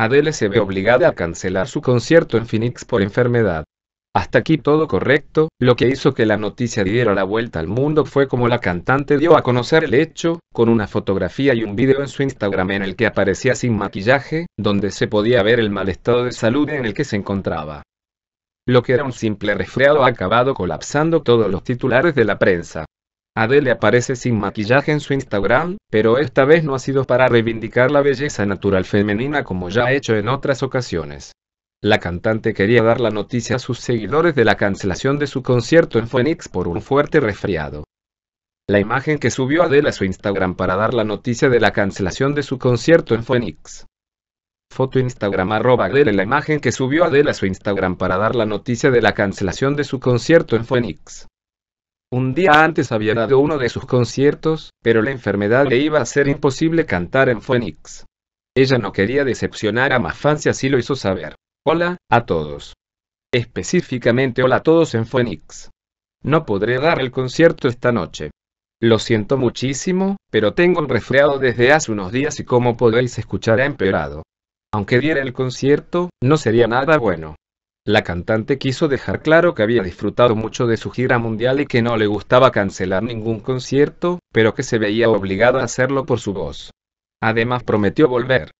Adele se ve obligada a cancelar su concierto en Phoenix por enfermedad. Hasta aquí todo correcto, lo que hizo que la noticia diera la vuelta al mundo fue como la cantante dio a conocer el hecho, con una fotografía y un vídeo en su Instagram en el que aparecía sin maquillaje, donde se podía ver el mal estado de salud en el que se encontraba. Lo que era un simple resfriado ha acabado colapsando todos los titulares de la prensa. Adele aparece sin maquillaje en su Instagram, pero esta vez no ha sido para reivindicar la belleza natural femenina como ya ha hecho en otras ocasiones. La cantante quería dar la noticia a sus seguidores de la cancelación de su concierto en Phoenix por un fuerte resfriado. La imagen que subió Adele a su Instagram para dar la noticia de la cancelación de su concierto en Phoenix. Foto Instagram arroba Adele La imagen que subió Adele a su Instagram para dar la noticia de la cancelación de su concierto en Phoenix. Un día antes había dado uno de sus conciertos, pero la enfermedad le iba a hacer imposible cantar en Phoenix. Ella no quería decepcionar a más así lo hizo saber. Hola, a todos. Específicamente hola a todos en Phoenix. No podré dar el concierto esta noche. Lo siento muchísimo, pero tengo un resfriado desde hace unos días y como podéis escuchar ha empeorado. Aunque diera el concierto, no sería nada bueno. La cantante quiso dejar claro que había disfrutado mucho de su gira mundial y que no le gustaba cancelar ningún concierto, pero que se veía obligada a hacerlo por su voz. Además prometió volver.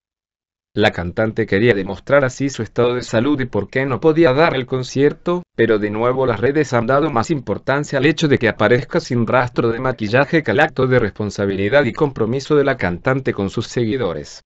La cantante quería demostrar así su estado de salud y por qué no podía dar el concierto, pero de nuevo las redes han dado más importancia al hecho de que aparezca sin rastro de maquillaje que al acto de responsabilidad y compromiso de la cantante con sus seguidores.